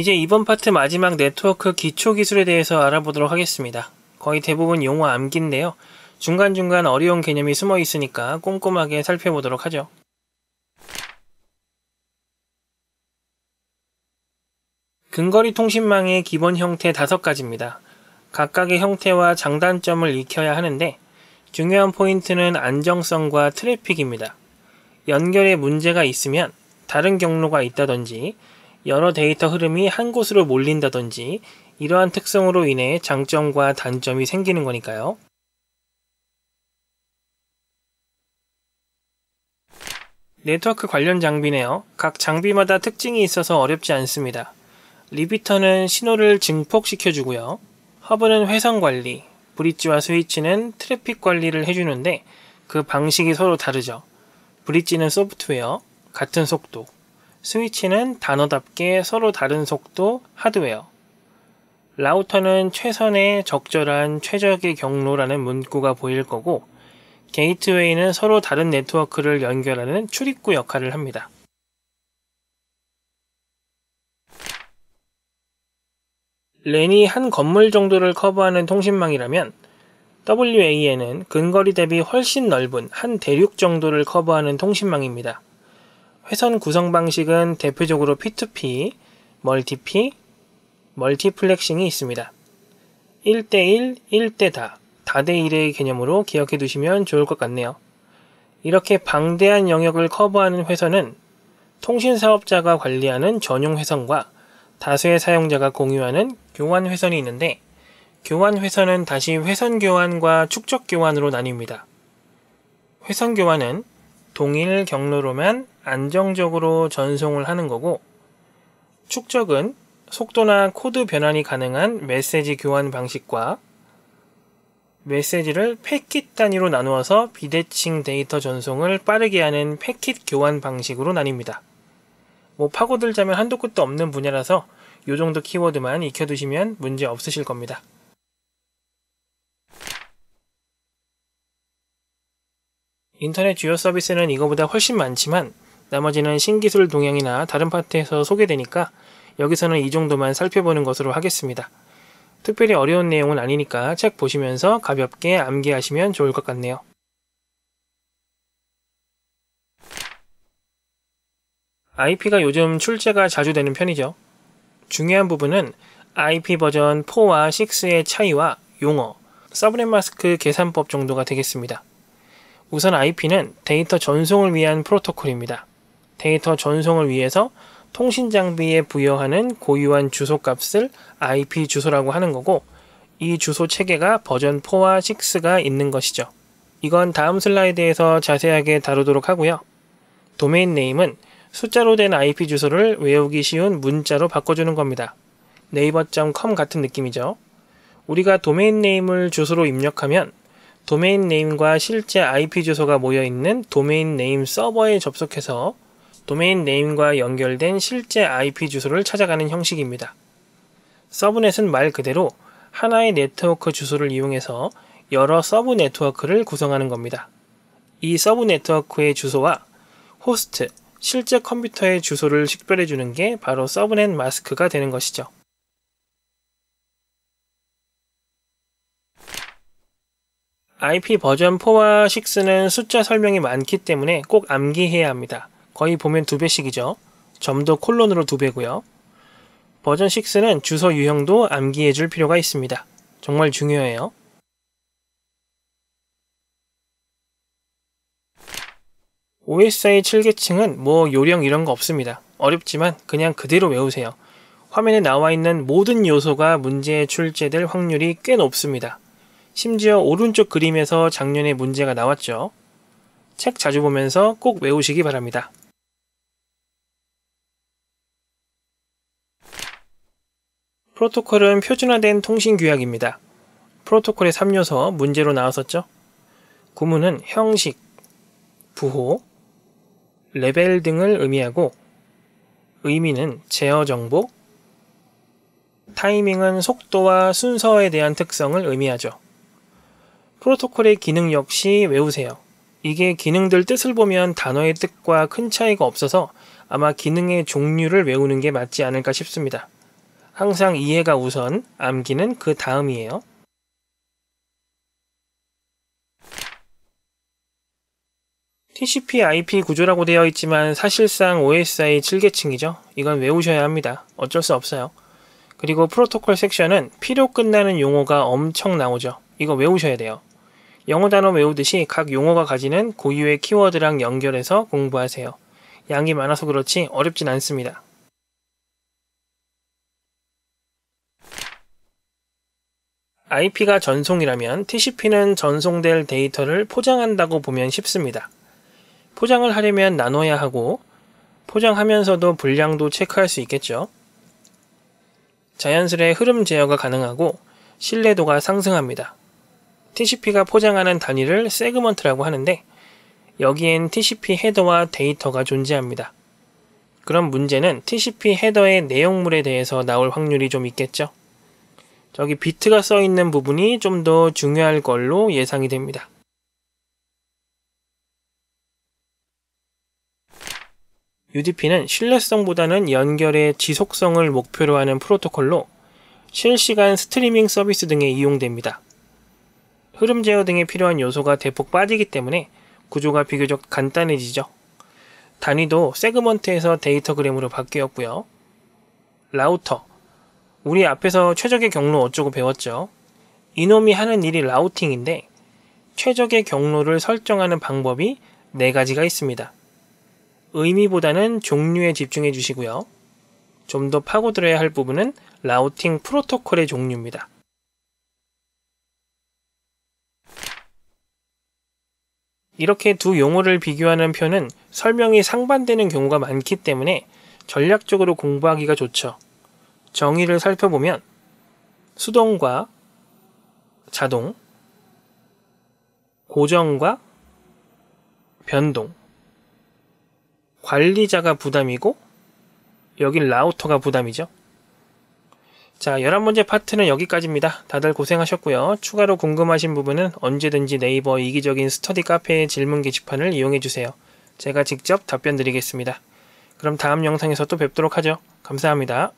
이제 이번 파트 마지막 네트워크 기초 기술에 대해서 알아보도록 하겠습니다. 거의 대부분 용어 암기인데요. 중간중간 어려운 개념이 숨어 있으니까 꼼꼼하게 살펴보도록 하죠. 근거리 통신망의 기본 형태 5가지입니다. 각각의 형태와 장단점을 익혀야 하는데 중요한 포인트는 안정성과 트래픽입니다. 연결에 문제가 있으면 다른 경로가 있다든지 여러 데이터 흐름이 한 곳으로 몰린다든지 이러한 특성으로 인해 장점과 단점이 생기는 거니까요. 네트워크 관련 장비네요. 각 장비마다 특징이 있어서 어렵지 않습니다. 리비터는 신호를 증폭시켜주고요. 허브는 회선 관리, 브릿지와 스위치는 트래픽 관리를 해주는데 그 방식이 서로 다르죠. 브릿지는 소프트웨어, 같은 속도, 스위치는 단어답게 서로 다른 속도, 하드웨어. 라우터는 최선의 적절한 최적의 경로라는 문구가 보일 거고, 게이트웨이는 서로 다른 네트워크를 연결하는 출입구 역할을 합니다. 랜이 한 건물 정도를 커버하는 통신망이라면 WAN은 근거리 대비 훨씬 넓은 한 대륙 정도를 커버하는 통신망입니다. 회선 구성 방식은 대표적으로 P2P, 멀티피, 멀티플렉싱이 있습니다. 1대1, 1대다, 다대1의 개념으로 기억해 두시면 좋을 것 같네요. 이렇게 방대한 영역을 커버하는 회선은 통신 사업자가 관리하는 전용 회선과 다수의 사용자가 공유하는 교환 회선이 있는데 교환 회선은 다시 회선 교환과 축적 교환으로 나뉩니다. 회선 교환은 동일 경로로만 안정적으로 전송을 하는 거고 축적은 속도나 코드 변환이 가능한 메시지 교환 방식과 메시지를 패킷 단위로 나누어서 비대칭 데이터 전송을 빠르게 하는 패킷 교환 방식으로 나뉩니다. 뭐 파고들자면 한도 끝도 없는 분야라서 요 정도 키워드만 익혀두시면 문제 없으실 겁니다. 인터넷 주요 서비스는 이거보다 훨씬 많지만 나머지는 신기술 동향이나 다른 파트에서 소개되니까 여기서는 이 정도만 살펴보는 것으로 하겠습니다. 특별히 어려운 내용은 아니니까 책 보시면서 가볍게 암기하시면 좋을 것 같네요. IP가 요즘 출제가 자주 되는 편이죠. 중요한 부분은 IP 버전 4와 6의 차이와 용어, 서브넷 마스크 계산법 정도가 되겠습니다. 우선 IP는 데이터 전송을 위한 프로토콜입니다. 데이터 전송을 위해서 통신 장비에 부여하는 고유한 주소값을 IP 주소라고 하는 거고 이 주소 체계가 버전 4와 6가 있는 것이죠. 이건 다음 슬라이드에서 자세하게 다루도록 하고요. 도메인 네임은 숫자로 된 IP 주소를 외우기 쉬운 문자로 바꿔주는 겁니다. 네이버.com 같은 느낌이죠. 우리가 도메인 네임을 주소로 입력하면 도메인 네임과 실제 IP 주소가 모여 있는 도메인 네임 서버에 접속해서 도메인 네임과 연결된 실제 IP 주소를 찾아가는 형식입니다. 서브넷은 말 그대로 하나의 네트워크 주소를 이용해서 여러 서브 네트워크를 구성하는 겁니다. 이 서브 네트워크의 주소와 호스트, 실제 컴퓨터의 주소를 식별해 주는 게 바로 서브넷 마스크가 되는 것이죠. IP 버전 4와 6는 숫자 설명이 많기 때문에 꼭 암기해야 합니다. 거의 보면 두 배씩이죠. 점도 콜론으로 두 배고요. 버전 6는 주소 유형도 암기해 줄 필요가 있습니다. 정말 중요해요. OSI 7계층은 뭐 요령 이런 거 없습니다. 어렵지만 그냥 그대로 외우세요. 화면에 나와 있는 모든 요소가 문제에 출제될 확률이 꽤 높습니다. 심지어 오른쪽 그림에서 작년에 문제가 나왔죠. 책 자주 보면서 꼭 외우시기 바랍니다. 프로토콜은 표준화된 통신 규약입니다. 프로토콜의 3요소 문제로 나왔었죠. 구문은 형식, 부호, 레벨 등을 의미하고 의미는 제어 정보, 타이밍은 속도와 순서에 대한 특성을 의미하죠. 프로토콜의 기능 역시 외우세요. 이게 기능들 뜻을 보면 단어의 뜻과 큰 차이가 없어서 아마 기능의 종류를 외우는 게 맞지 않을까 싶습니다. 항상 이해가 우선, 암기는 그 다음이에요. TCP/IP 구조라고 되어 있지만 사실상 OSI 7계층이죠. 이건 외우셔야 합니다. 어쩔 수 없어요. 그리고 프로토콜 섹션은 필요 끝나는 용어가 엄청 나오죠. 이거 외우셔야 돼요. 영어 단어 외우듯이 각 용어가 가지는 고유의 키워드랑 연결해서 공부하세요. 양이 많아서 그렇지 어렵진 않습니다. IP가 전송이라면 TCP는 전송될 데이터를 포장한다고 보면 쉽습니다. 포장을 하려면 나눠야 하고 포장하면서도 분량도 체크할 수 있겠죠. 자연스레 흐름 제어가 가능하고 신뢰도가 상승합니다. TCP가 포장하는 단위를 세그먼트라고 하는데 여기엔 TCP 헤더와 데이터가 존재합니다. 그럼 문제는 TCP 헤더의 내용물에 대해서 나올 확률이 좀 있겠죠. 저기 비트가 써 있는 부분이 좀 더 중요할 걸로 예상이 됩니다. UDP는 신뢰성보다는 연결의 지속성을 목표로 하는 프로토콜로 실시간 스트리밍 서비스 등에 이용됩니다. 흐름 제어 등에 필요한 요소가 대폭 빠지기 때문에 구조가 비교적 간단해지죠. 단위도 세그먼트에서 데이터 그램으로 바뀌었고요. 라우터. 우리 앞에서 최적의 경로 어쩌고 배웠죠. 이놈이 하는 일이 라우팅인데 최적의 경로를 설정하는 방법이 네 가지가 있습니다. 의미보다는 종류에 집중해 주시고요. 좀 더 파고들어야 할 부분은 라우팅 프로토콜의 종류입니다. 이렇게 두 용어를 비교하는 편은 설명이 상반되는 경우가 많기 때문에 전략적으로 공부하기가 좋죠. 정의를 살펴보면 수동과 자동, 고정과 변동, 관리자가 부담이고 여긴 라우터가 부담이죠. 자, 11번째 파트는 여기까지입니다. 다들 고생하셨고요. 추가로 궁금하신 부분은 언제든지 네이버 이기적인 스터디 카페의 질문 게시판을 이용해주세요. 제가 직접 답변 드리겠습니다. 그럼 다음 영상에서 또 뵙도록 하죠. 감사합니다.